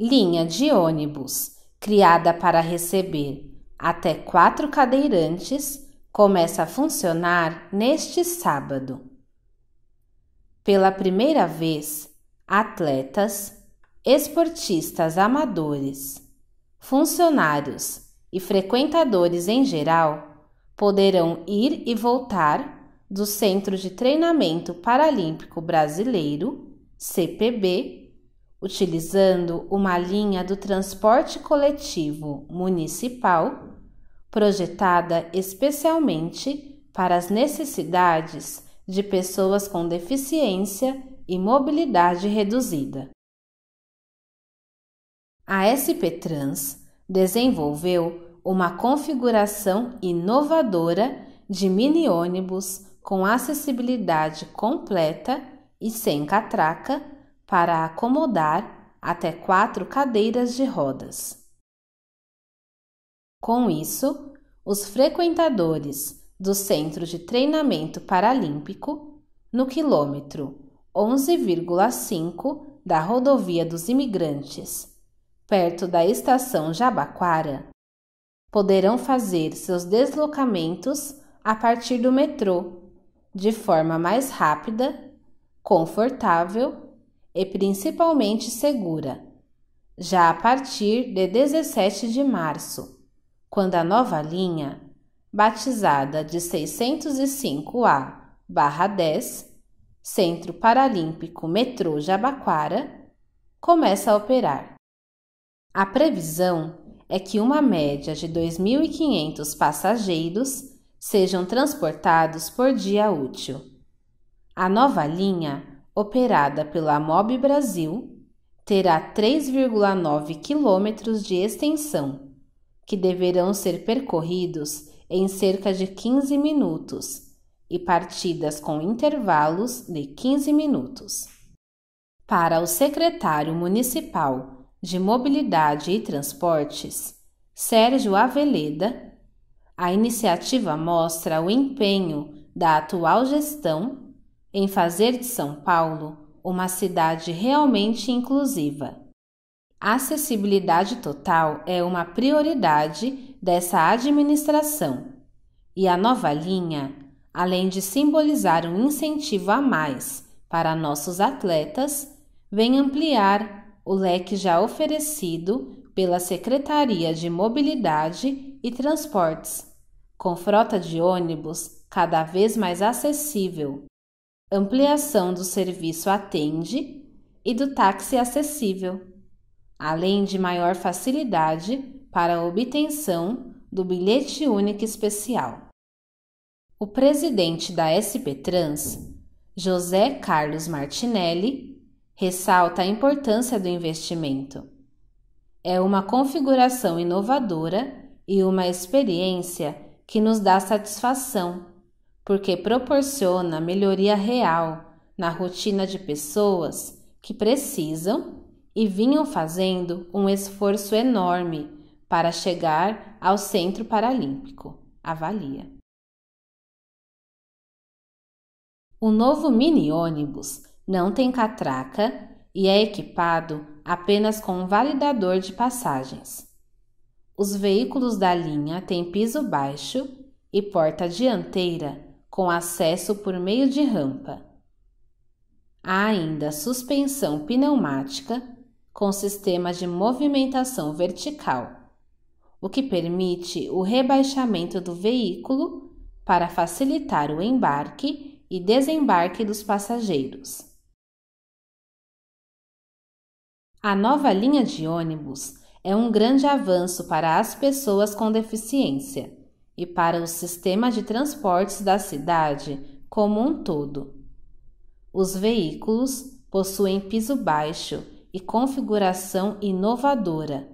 Linha de ônibus, criada para receber até quatro cadeirantes, começa a funcionar neste sábado. Pela primeira vez, atletas, esportistas amadores, funcionários e frequentadores em geral poderão ir e voltar do Centro de Treinamento Paralímpico Brasileiro, CPB, utilizando uma linha do transporte coletivo municipal projetada especialmente para as necessidades de pessoas com deficiência e mobilidade reduzida. A SP Trans desenvolveu uma configuração inovadora de mini ônibus com acessibilidade completa e sem catraca para acomodar até quatro cadeiras de rodas. Com isso, os frequentadores do Centro de Treinamento Paralímpico, no quilômetro 11,5 da Rodovia dos Imigrantes, perto da Estação Jabaquara, poderão fazer seus deslocamentos a partir do metrô de forma mais rápida, confortável e principalmente segura, já a partir de 17 de março, quando a nova linha, batizada de 605A-10, Centro Paralímpico Metrô Jabaquara, começa a operar. A previsão é que uma média de 2.500 passageiros sejam transportados por dia útil. A nova linha, operada pela Mob Brasil, terá 3,9 quilômetros de extensão, que deverão ser percorridos em cerca de 15 minutos e partidas com intervalos de 15 minutos. Para o secretário municipal de Mobilidade e Transportes, Sérgio Aveleda, a iniciativa mostra o empenho da atual gestão em fazer de São Paulo uma cidade realmente inclusiva. A acessibilidade total é uma prioridade dessa administração e a nova linha, além de simbolizar um incentivo a mais para nossos atletas, vem ampliar o leque já oferecido pela Secretaria de Mobilidade e Transportes com frota de ônibus cada vez mais acessível, ampliação do serviço atende e do táxi acessível, além de maior facilidade para a obtenção do bilhete único especial. O presidente da SP Trans, José Carlos Martinelli, ressalta a importância do investimento. É uma configuração inovadora e uma experiência que nos dá satisfação, porque proporciona melhoria real na rotina de pessoas que precisam e vinham fazendo um esforço enorme para chegar ao Centro Paralímpico, avalia. O novo mini ônibus não tem catraca e é equipado apenas com um validador de passagens. Os veículos da linha têm piso baixo e porta dianteira com acesso por meio de rampa. Há ainda suspensão pneumática com sistema de movimentação vertical, o que permite o rebaixamento do veículo para facilitar o embarque e desembarque dos passageiros. A nova linha de ônibus é um grande avanço para as pessoas com deficiência e para o sistema de transportes da cidade como um todo. Os veículos possuem piso baixo e configuração inovadora,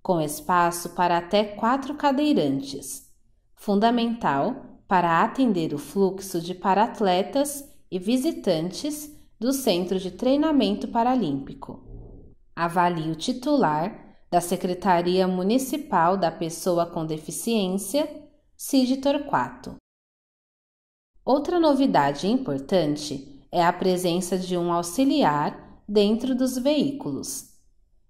com espaço para até quatro cadeirantes, fundamental para atender o fluxo de paratletas e visitantes do Centro de Treinamento Paralímpico. Avalie o titular da Secretaria Municipal da Pessoa com Deficiência, Cid Torquato. Outra novidade importante é a presença de um auxiliar dentro dos veículos.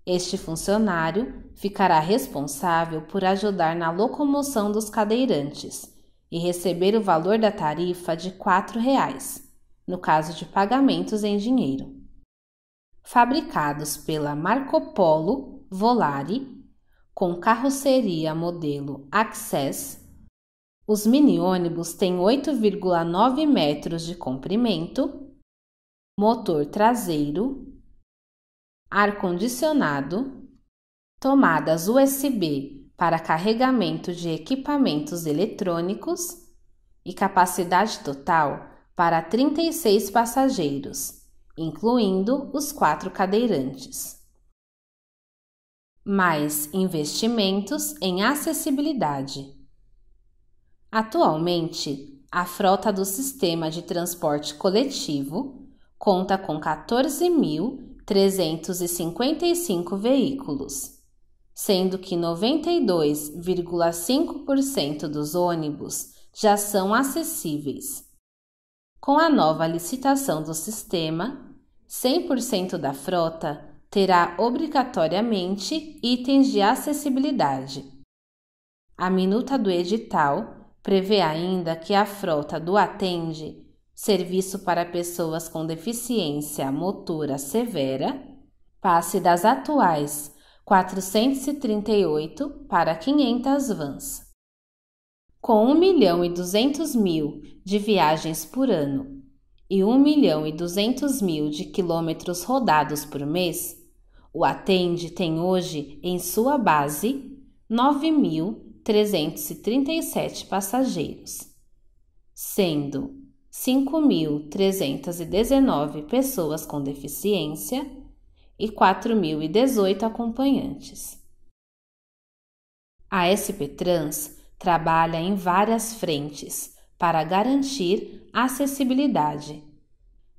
Este funcionário ficará responsável por ajudar na locomoção dos cadeirantes e receber o valor da tarifa de R$ 4,00, no caso de pagamentos em dinheiro. Fabricados pela Marco Polo Volare, com carroceria modelo Access, os mini-ônibus têm 8,9 metros de comprimento, motor traseiro, ar-condicionado, tomadas USB para carregamento de equipamentos eletrônicos e capacidade total para 36 passageiros, incluindo os quatro cadeirantes mais investimentos em acessibilidade. Atualmente, a frota do sistema de transporte coletivo conta com 14.355 veículos, sendo que 92,5% dos ônibus já são acessíveis. Com a nova licitação do sistema, 100% da frota terá obrigatoriamente itens de acessibilidade. A minuta do edital prevê ainda que a frota do Atende, serviço para pessoas com deficiência motora severa, passe das atuais 438 para 500 vans. Com 1 milhão e 200 mil de viagens por ano e 1 milhão e 200 mil de quilômetros rodados por mês, o Atende tem hoje em sua base 9.337 passageiros, sendo 5.319 pessoas com deficiência e 4.018 acompanhantes. A SP Trans trabalha em várias frentes para garantir acessibilidade.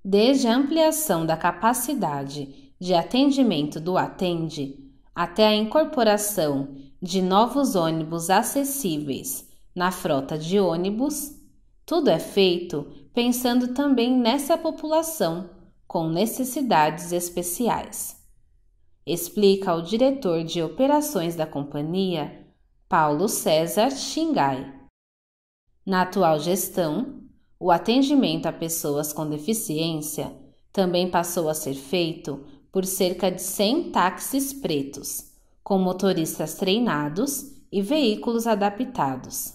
Desde a ampliação da capacidade de atendimento do Atende até a incorporação de novos ônibus acessíveis na frota de ônibus, tudo é feito pensando também nessa população com necessidades especiais. Explica o diretor de operações da companhia, Paulo César Xingai. Na atual gestão, o atendimento a pessoas com deficiência também passou a ser feito por cerca de 100 táxis pretos, com motoristas treinados e veículos adaptados.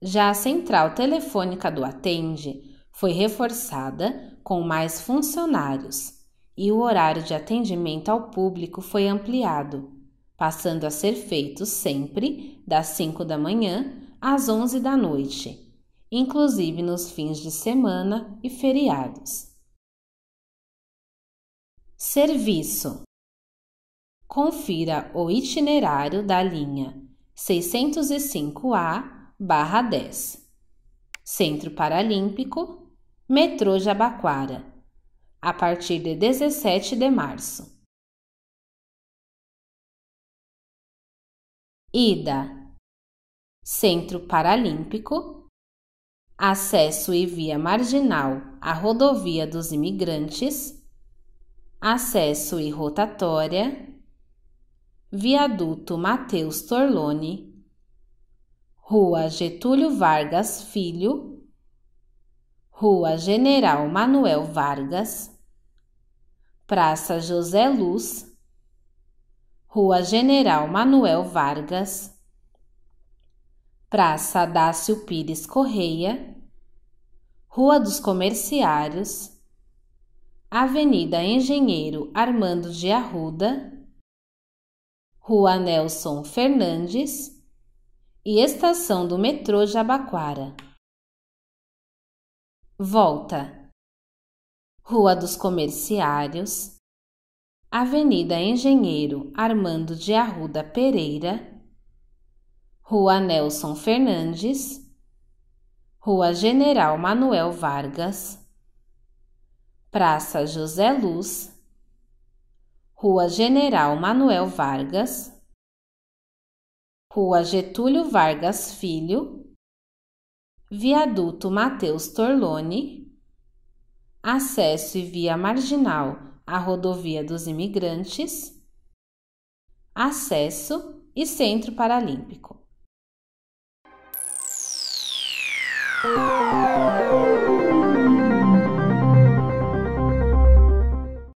Já a central telefônica do Atende foi reforçada com mais funcionários e o horário de atendimento ao público foi ampliado, passando a ser feito sempre das 5 da manhã às 11 da noite, inclusive nos fins de semana e feriados. Serviço: Confira o itinerário da linha 605A/10. Centro Paralímpico, Metrô Jabaquara, a partir de 17 de março. Ida Centro Paralímpico, acesso e via marginal à rodovia dos imigrantes, acesso e rotatória, viaduto Mateus Torlone, Rua Getúlio Vargas Filho, Rua General Manuel Vargas, Praça José Luz, Rua General Manuel Vargas, Praça Dácio Pires Correia, Rua dos Comerciários, Avenida Engenheiro Armando de Arruda, Rua Nelson Fernandes e Estação do Metrô Jabaquara. Volta. Rua dos Comerciários, Avenida Engenheiro Armando de Arruda Pereira, Rua Nelson Fernandes, Rua General Manuel Vargas, Praça José Luz, Rua General Manuel Vargas, Rua Getúlio Vargas Filho, Viaduto Mateus Torlone, acesso e via marginal à Rodovia dos Imigrantes, acesso e Centro Paralímpico. Música